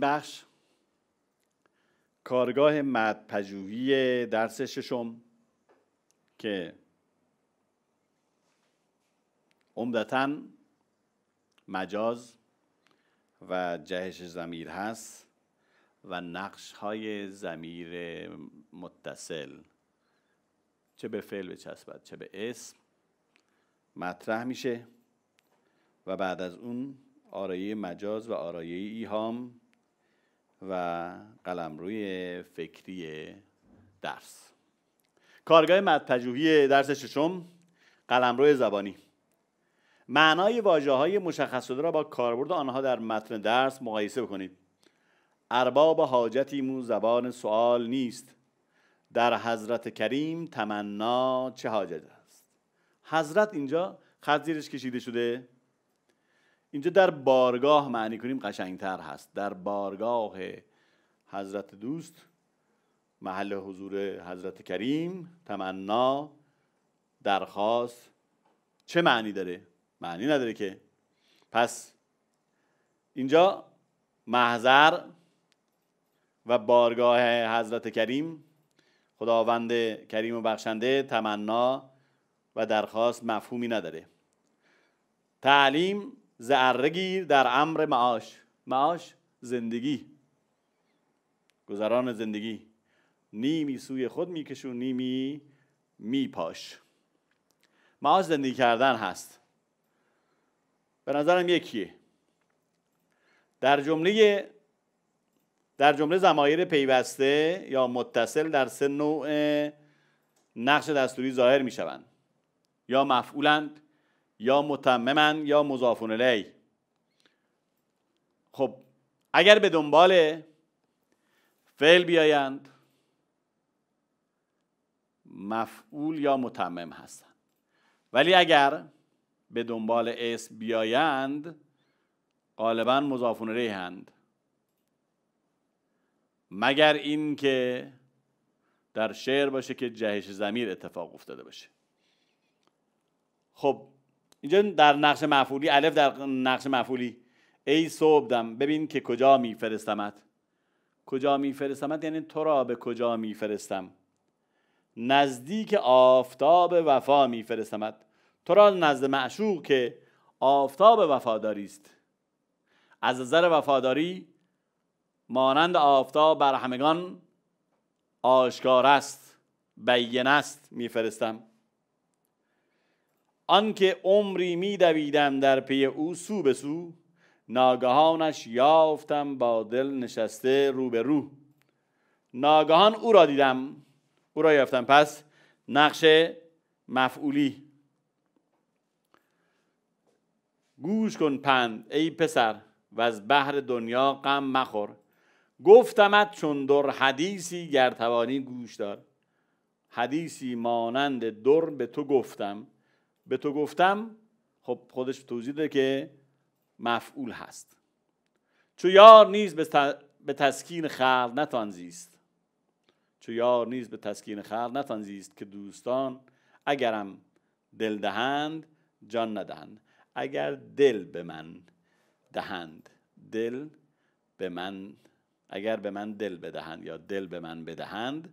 بخش کارگاه پژوهی درس ششم که عمدتا مجاز و جهش زمیر هست و نقش های زمیر متصل چه به فعل چسبت چه به اسم مطرح میشه و بعد از اون آرایه مجاز و آرایه ایهام و قلمروی فکری درس کارگاه مدپجوهی درس ششم روی زبانی معنای واجه های مشخص شده را با کاربرد آنها در متن درس مقایسه بکنید ارباب مو زبان سوال نیست در حضرت کریم تمنا چه حاجت است حضرت اینجا خط زیرش کشیده شده اینجا در بارگاه معنی کنیم قشنگتر هست در بارگاه حضرت دوست محل حضور حضرت کریم تمنا درخواست چه معنی داره معنی نداره که پس اینجا محضر و بارگاه حضرت کریم خداوند کریم و بخشنده تمنا و درخواست مفهومی نداره تعلیم ذره گیر در امر معاش معاش زندگی گذران زندگی نیمی سوی خود میکشون نیمی میپاش معاش زندگی کردن هست به نظرم یکیه در جمله در جمله زمایر پیوسته یا متصل در سه نوع نقش دستوری ظاهر می شوند یا مفعولند یا متممن یا مضافون الی خب اگر به دنبال فعل بیایند مفعول یا متمم هستند ولی اگر به دنبال اسم بیایند غالبا مضافون هند مگر اینکه در شعر باشه که جهش زمیر اتفاق افتاده باشه خب اینجا در نقش مفعولی الف در نقش مفعولی ای صبحدم ببین که کجا میفرستمت کجا میفرستمت یعنی تو را به کجا میفرستم نزدیک آفتاب وفا میفرستمت تو را نزد معشوق که آفتاب وفاداری است از نظر وفاداری مانند آفتاب بر همگان آشکار است بیین است میفرستم آنکه عمری میدویدم در پی او سو به سو ناگهانش یافتم با دل نشسته رو به رو ناگهان او را دیدم او را یافتم پس نقش مفعولی گوش کن پند ای پسر و از بحر دنیا غم مخور گفتمت چون در حدیثی گر توانی گوش دار حدیثی مانند در به تو گفتم به تو گفتم خب خودش توضیح داره که مفعول هست چو یار نیز به تسکین خلق نتان زیست چو یار نیز به تسکین خلق نتان زیست که دوستان اگرم دل دهند جان ندهند اگر دل به من دهند دل به من اگر به من دل بدهند یا دل به من بدهند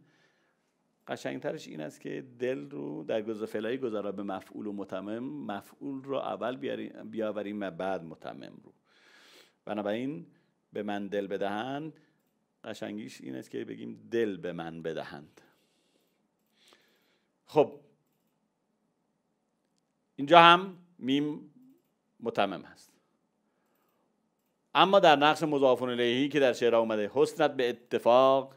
قشنگترش این است که دل رو در گذر فعلای گذرا به مفعول و متمم مفعول رو اول بیاوریم و بعد متمم رو بنابراین به من دل بدهند قشنگیش این است که بگیم دل به من بدهند خب اینجا هم میم متمم هست اما در نقش مضاف الهی که در شعر اومده حسنت به اتفاق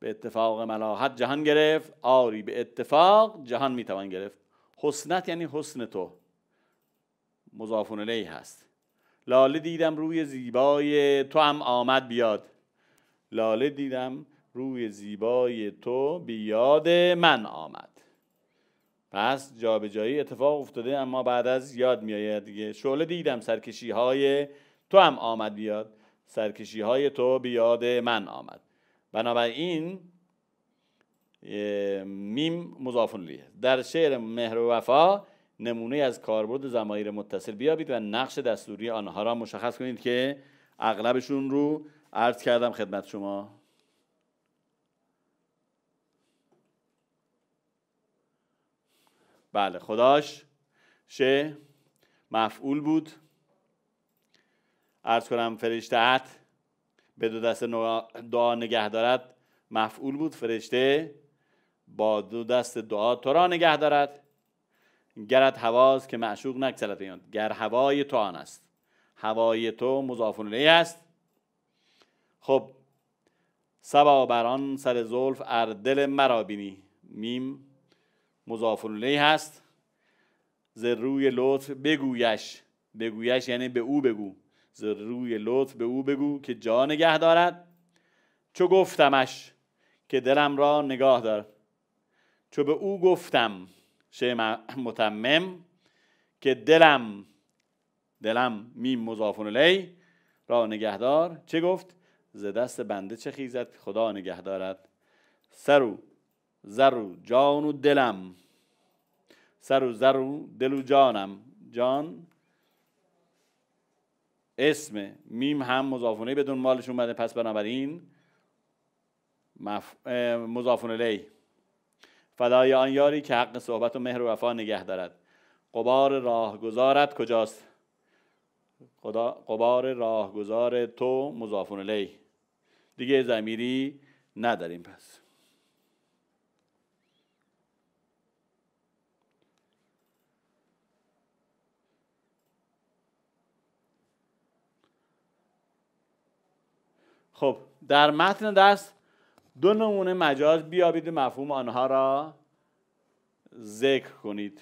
به اتفاق ملاحت جهان گرفت آری به اتفاق جهان میتوان گرفت حسنت یعنی حسن تو مضافون لی هست لاله دیدم روی زیبای تو هم آمد بیاد لاله دیدم روی زیبای تو بیاد من آمد پس جابجایی اتفاق افتاده اما بعد از یاد میآید دیگه شعله دیدم سرکشی های تو هم آمد بیاد سرکشی های تو بیاد من آمد بنابراین میم لیه در شعر مهر و وفا نمونه از کاربرد زمایر متصل بیابید و نقش دستوری آنها را مشخص کنید که اغلبشون رو عرض کردم خدمت شما بله خداش شه مفعول بود عرض کنم فرشتهت به دو دست دعا نگه دارد مفعول بود فرشته با دو دست دعا تو را نگه دارد گرد هواست که معشوق نکسلت این گر هوای تو آن است هوای تو مضافون الیه است خب سبا بران سر زلف اردل مرا بینی میم مضافون الیه هست ز روی لطف بگویش بگویش یعنی به او بگو ز روی لطف به او بگو که جا نگه دارد چو گفتمش که دلم را نگاه دار چو به او گفتم شه متمم که دلم دلم می مضافون لی را نگهدار چه گفت ز دست بنده چه خیزد خدا نگه دارد سر و زر و جان و دلم سر و زر و دل و جانم جان اسم میم هم مضافونه بدون مالش اومده پس بنابراین مف... مضافون لی فدای آن یاری که حق صحبت و مهر و وفا نگه دارد قبار راهگذارت کجاست خدا قبار راهگذار تو مضافون لی دیگه زمیری نداریم پس خب در متن دست دو نمونه مجاز بیابید مفهوم آنها را ذکر کنید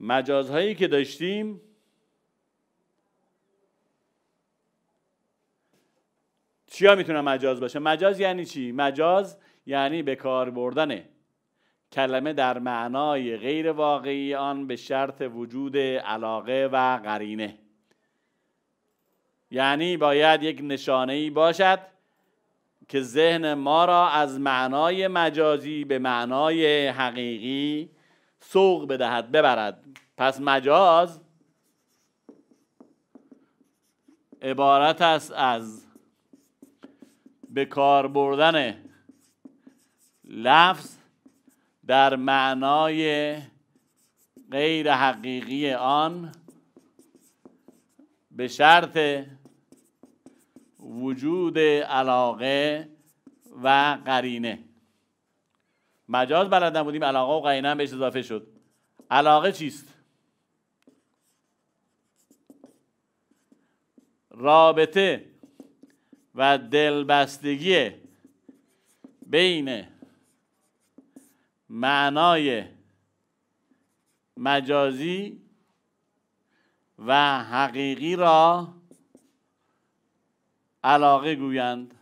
مجازهایی که داشتیم چیا میتونه مجاز باشه مجاز یعنی چی مجاز یعنی به کار بردن کلمه در معنای غیر واقعی آن به شرط وجود علاقه و قرینه یعنی باید یک نشانه ای باشد که ذهن ما را از معنای مجازی به معنای حقیقی سوق بدهد ببرد پس مجاز عبارت است از به کار بردن لفظ در معنای غیر حقیقی آن به شرط وجود علاقه و قرینه مجاز بلد نبودیم علاقه و قرینه هم بهش اضافه شد علاقه چیست رابطه و دلبستگی بین معنای مجازی و حقیقی را علاقه گویند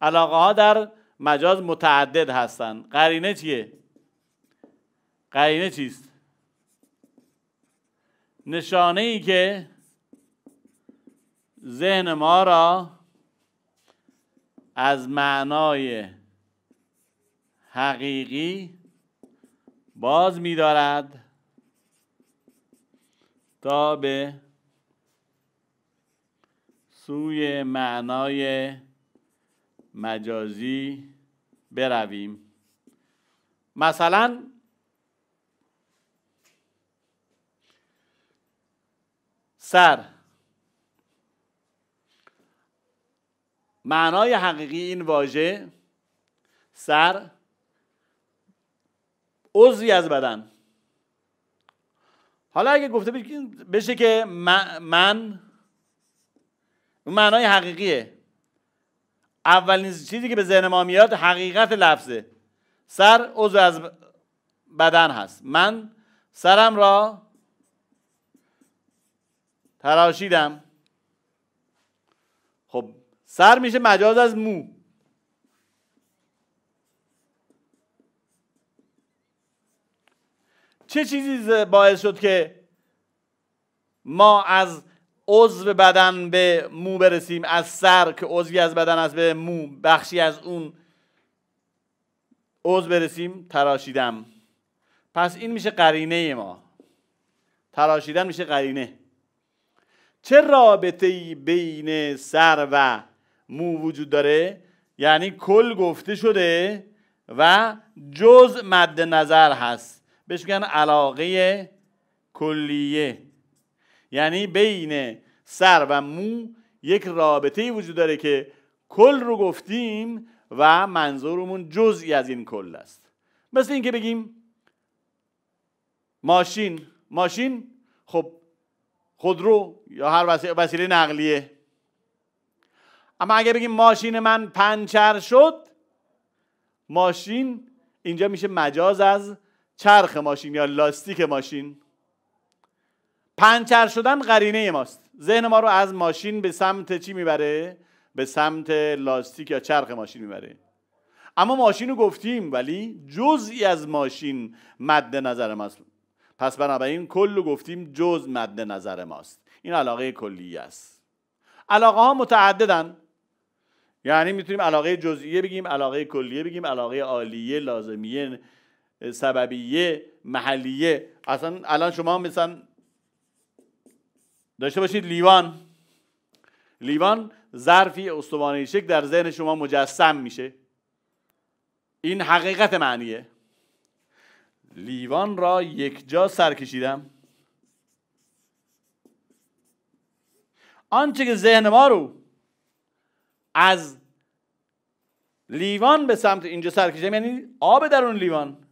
علاقه ها در مجاز متعدد هستند قرینه چیه قرینه چیست نشانه ای که ذهن ما را از معنای حقیقی باز می‌دارد تا به سوی معنای مجازی برویم مثلا سر معنای حقیقی این واژه سر عضوی از بدن حالا اگه گفته بشه که من اون معنای حقیقیه اولین چیزی که به ذهن ما میاد حقیقت لفظه سر عضو از بدن هست من سرم را تراشیدم خب سر میشه مجاز از مو چه چیزی باعث شد که ما از عضو بدن به مو برسیم از سر که عضوی از بدن است به مو بخشی از اون عضو برسیم تراشیدم پس این میشه قرینه ما تراشیدن میشه قرینه چه رابطه بین سر و مو وجود داره یعنی کل گفته شده و جز مد نظر هست بهش میگن علاقه کلیه یعنی بین سر و مو یک رابطه ای وجود داره که کل رو گفتیم و منظورمون جزئی از این کل است مثل اینکه بگیم ماشین ماشین خب خودرو یا هر وسیله نقلیه اما اگه بگیم ماشین من پنچر شد ماشین اینجا میشه مجاز از چرخ ماشین یا لاستیک ماشین پنچر شدن قرینه ماست ذهن ما رو از ماشین به سمت چی میبره به سمت لاستیک یا چرخ ماشین میبره اما ماشین رو گفتیم ولی جزئی از ماشین مد نظر ماست پس بنابراین کل رو گفتیم جز مد نظر ماست این علاقه کلی است علاقه ها متعددن یعنی میتونیم علاقه جزئیه بگیم علاقه کلیه بگیم علاقه عالیه لازمیه سببیه محلیه اصلا الان شما مثلا داشته باشید لیوان لیوان ظرفی استوانه شکل در ذهن شما مجسم میشه این حقیقت معنیه لیوان را یک جا سر کشیدم آنچه که ذهن ما رو از لیوان به سمت اینجا سر کشیدم یعنی آب در اون لیوان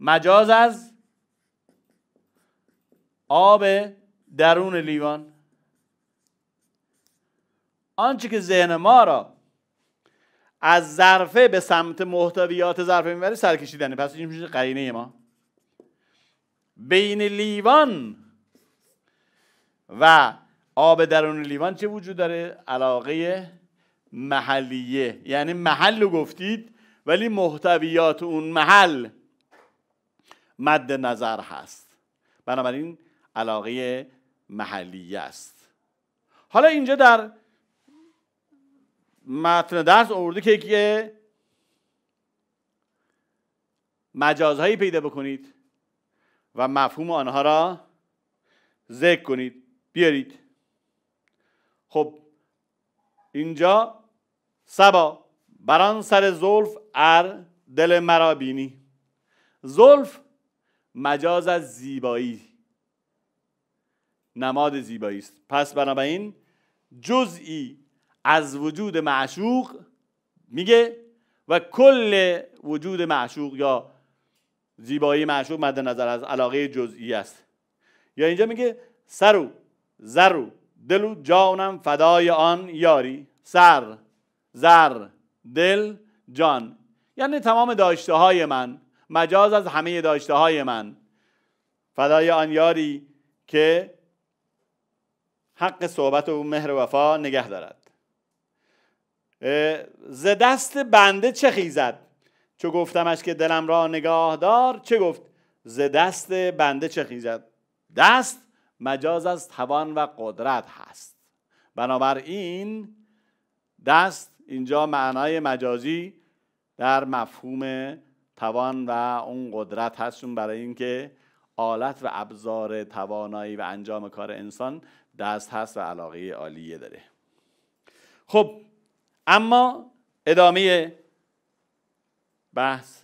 مجاز از آب درون لیوان آنچه که ذهن ما را از ظرفه به سمت محتویات ظرفه میبره سرکشیدنه پس این میشه قرینه ما بین لیوان و آب درون لیوان چه وجود داره علاقه محلیه یعنی محل رو گفتید ولی محتویات اون محل مد نظر هست بنابراین علاقه محلی است حالا اینجا در متن درس آورده که مجازهایی پیدا بکنید و مفهوم آنها را ذکر کنید بیارید خب اینجا سبا بران سر زلف ار دل مرا بینی زلف مجاز از زیبایی نماد زیبایی است پس بنابراین جزئی از وجود معشوق میگه و کل وجود معشوق یا زیبایی معشوق مد نظر از علاقه جزئی است یا اینجا میگه سر و زر دل جانم فدای آن یاری سر زر دل جان یعنی تمام داشته های من مجاز از همه داشته های من فدای آن یاری که حق صحبت و مهر وفا نگه دارد ز دست بنده چه خیزد چو گفتمش که دلم را نگاه دار چه گفت ز دست بنده چه خیزد دست مجاز از توان و قدرت هست بنابراین دست اینجا معنای مجازی در مفهوم توان و اون قدرت هستون برای اینکه آلت و ابزار توانایی و انجام کار انسان دست هست و علاقه عالیه داره خب اما ادامه بحث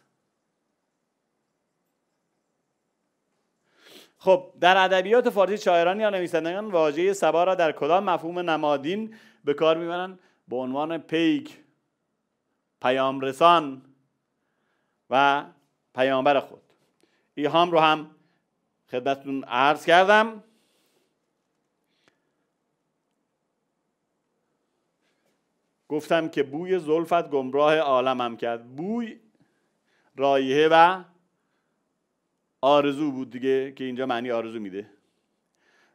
خب در ادبیات فارسی شاعران یا نویسندگان واژه سبا را در کدام مفهوم نمادین به کار میبرن به عنوان پیک پیام رسان و پیامبر خود ایهام رو هم خدمتتون عرض کردم گفتم که بوی زلفت گمراه عالمم کرد بوی رایحه و آرزو بود دیگه که اینجا معنی آرزو میده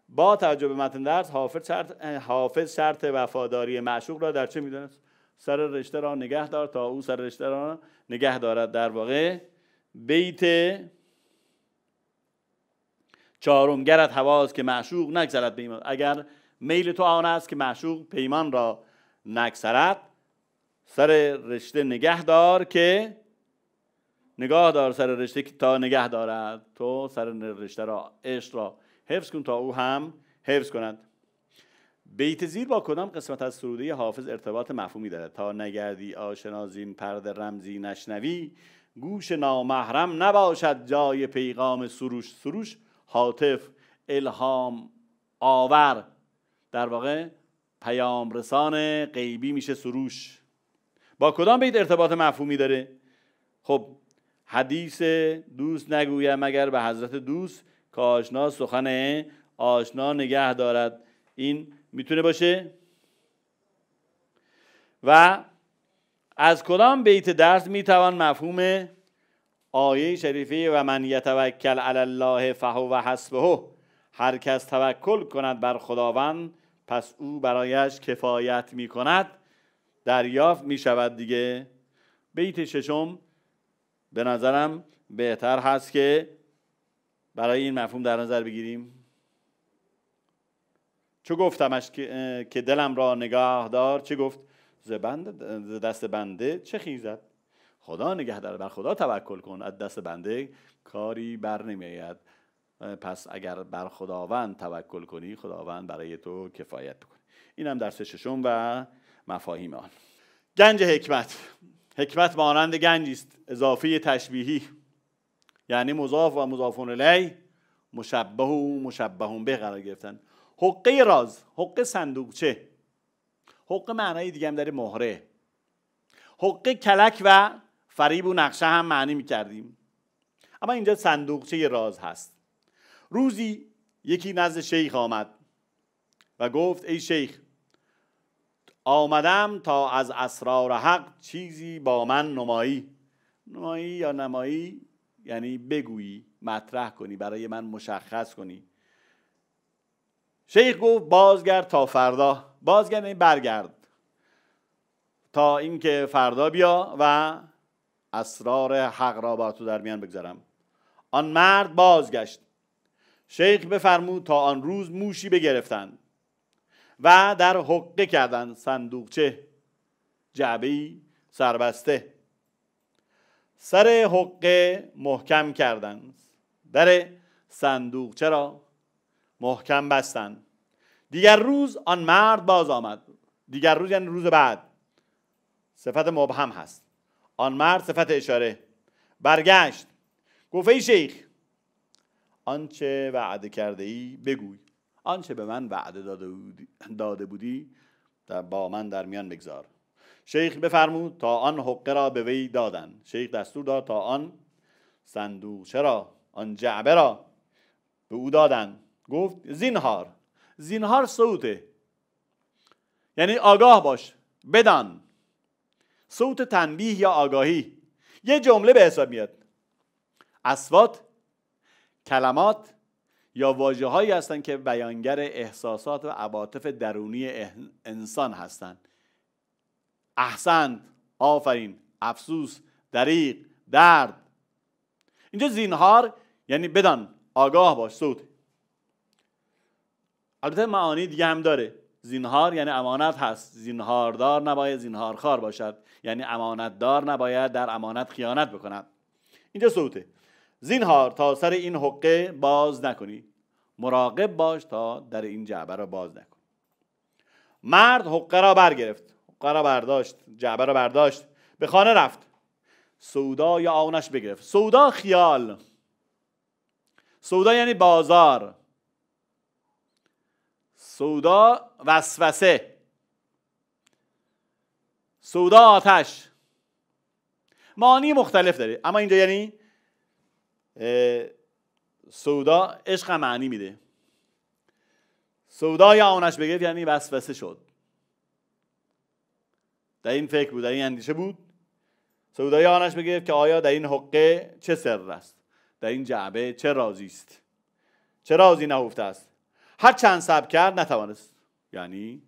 با توجه به متن درس حافظ شرط, حافظ شرط وفاداری معشوق را در چه میدانست سر رشته را نگه دار تا او سر رشته را نگه دارد در واقع بیت گرد هواست که معشوق نگذرد به اگر میل تو آن است که معشوق پیمان را نگذرد سر رشته نگه دار که نگاه دار سر رشته تا نگه دارد تو سر رشته را عشق را حفظ کن تا او هم حفظ کند بیت زیر با کدام قسمت از سروده حافظ ارتباط مفهومی دارد تا نگردی آشنازین پرده رمزی نشنوی گوش نامحرم نباشد جای پیغام سروش سروش حاطف الهام آور در واقع پیام رسان غیبی میشه سروش با کدام بیت ارتباط مفهومی داره خب حدیث دوست نگویه مگر به حضرت دوست کاشنا آشنا سخن آشنا نگه دارد این میتونه باشه و از کدام بیت درس میتوان مفهوم آیه شریفی و من یتوکل علی الله فهو و حسبه هر کس توکل کند بر خداوند پس او برایش کفایت می کند دریافت می شود دیگه بیت ششم به نظرم بهتر هست که برای این مفهوم در نظر بگیریم چه گفتمش که دلم را نگاه دار چه گفت دست بنده چه خیزد خدا نگه داره بر خدا توکل کن از دست بنده کاری بر نمیآید پس اگر بر خداوند توکل کنی خداوند برای تو کفایت بکنه اینم درس ششم و مفاهیم آن گنج حکمت حکمت مانند گنجی است اضافه تشبیهی یعنی مضاف و مضافون الیه مشبه و مشبهون به قرار گرفتن حقه راز حقه صندوقچه حقه معنای دیگه هم داره مهره حقه کلک و فریب و نقشه هم معنی کردیم اما اینجا صندوقچه راز هست روزی یکی نزد شیخ آمد و گفت ای شیخ آمدم تا از اسرار حق چیزی با من نمایی نمایی یا نمایی یعنی بگویی مطرح کنی برای من مشخص کنی شیخ گفت بازگرد تا فردا بازگرد یعنی برگرد تا اینکه فردا بیا و اسرار حق را با تو در میان بگذارم آن مرد بازگشت شیخ بفرمود تا آن روز موشی بگرفتند و در حقه کردند صندوقچه جعبی سربسته سر حقه محکم کردند در صندوقچه را محکم بستند دیگر روز آن مرد باز آمد دیگر روز یعنی روز بعد صفت مبهم هست آن مرد صفت اشاره برگشت گفت ای شیخ آنچه وعده کرده ای بگوی آنچه به من وعده داده بودی, با من در میان بگذار شیخ بفرمود تا آن حقه را به وی دادن شیخ دستور داد تا آن صندوقچه را آن جعبه را به او دادن گفت زینهار زینهار صوته یعنی آگاه باش بدان صوت تنبیه یا آگاهی یه جمله به حساب میاد اسوات کلمات یا واجه هایی هستند که بیانگر احساسات و عواطف درونی انسان هستند احسن، آفرین افسوس دریق درد اینجا زینهار یعنی بدان آگاه باش صوت البته معانی دیگه هم داره زینهار یعنی امانت هست زینهاردار نباید خار باشد یعنی امانتدار نباید در امانت خیانت بکند اینجا صوته زینهار تا سر این حقه باز نکنی مراقب باش تا در این جعبه را باز نکنی مرد حقه را برگرفت حقه را برداشت جعبه را برداشت به خانه رفت سودا یا آونش بگرفت سودا خیال سودا یعنی بازار سودا وسوسه سودا آتش معانی مختلف داره اما اینجا یعنی سودا عشق معنی میده سودا یا آنش بگیر یعنی وسوسه شد در این فکر بود در این اندیشه بود یا آنش بگرفت که آیا در این حقه چه سر است در این جعبه چه رازی است چه رازی نهفته است هر چند صبر کرد نتوانست یعنی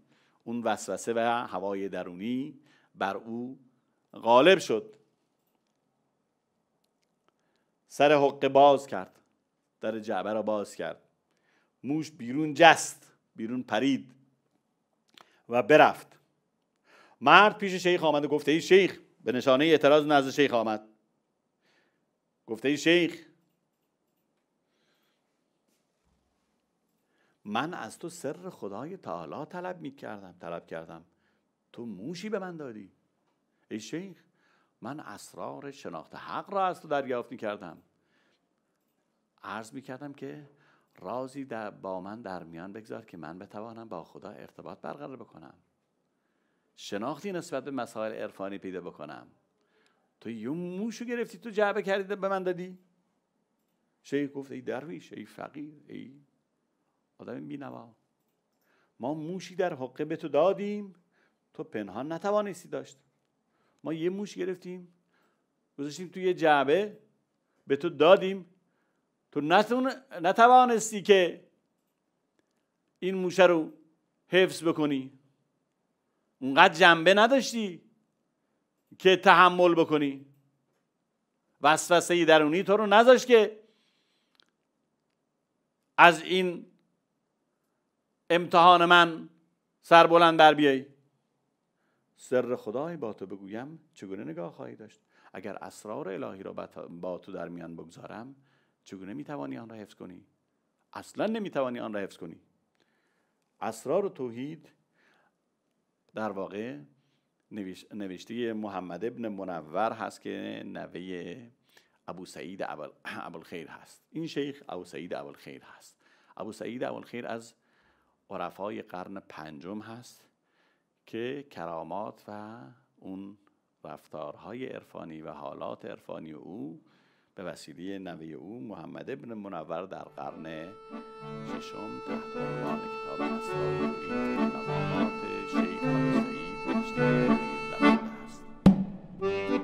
اون وسوسه و هوای درونی بر او غالب شد سر حقه باز کرد در جعبه را باز کرد موش بیرون جست بیرون پرید و برفت مرد پیش شیخ آمد و گفته ای شیخ به نشانه اعتراض نزد شیخ آمد گفته ای شیخ من از تو سر خدای تعالی طلب می کردم طلب کردم تو موشی به من دادی ای شیخ من اسرار شناخت حق را از تو دریافت می کردم عرض می کردم که رازی در با من در میان بگذار که من بتوانم با خدا ارتباط برقرار بکنم شناختی نسبت به مسائل عرفانی پیدا بکنم تو یه موشو گرفتی تو جعبه کردی به من دادی شیخ گفت ای درویش ای فقیر ای آدم ما موشی در حقه به تو دادیم تو پنهان نتوانستی داشت ما یه موش گرفتیم گذاشتیم توی یه جعبه به تو دادیم تو نتوانستی که این موشه رو حفظ بکنی اونقدر جنبه نداشتی که تحمل بکنی وسوسه درونی تو رو نذاشت که از این امتحان من سر بلند در بیای سر خدای با تو بگویم چگونه نگاه خواهی داشت اگر اسرار الهی را با تو در میان بگذارم چگونه میتوانی آن را حفظ کنی اصلا نمیتوانی آن را حفظ کنی اسرار توحید در واقع نوشته محمد ابن منور هست که نوه ابو سعید خیر هست این شیخ ابو سعید خیر هست ابو سعید خیر از عرفای قرن پنجم هست که کرامات و اون رفتارهای عرفانی و حالات عرفانی او به وسیله نوی او محمد ابن منور در قرن ششم تحت عنوان کتاب مقامات شیخ سعید است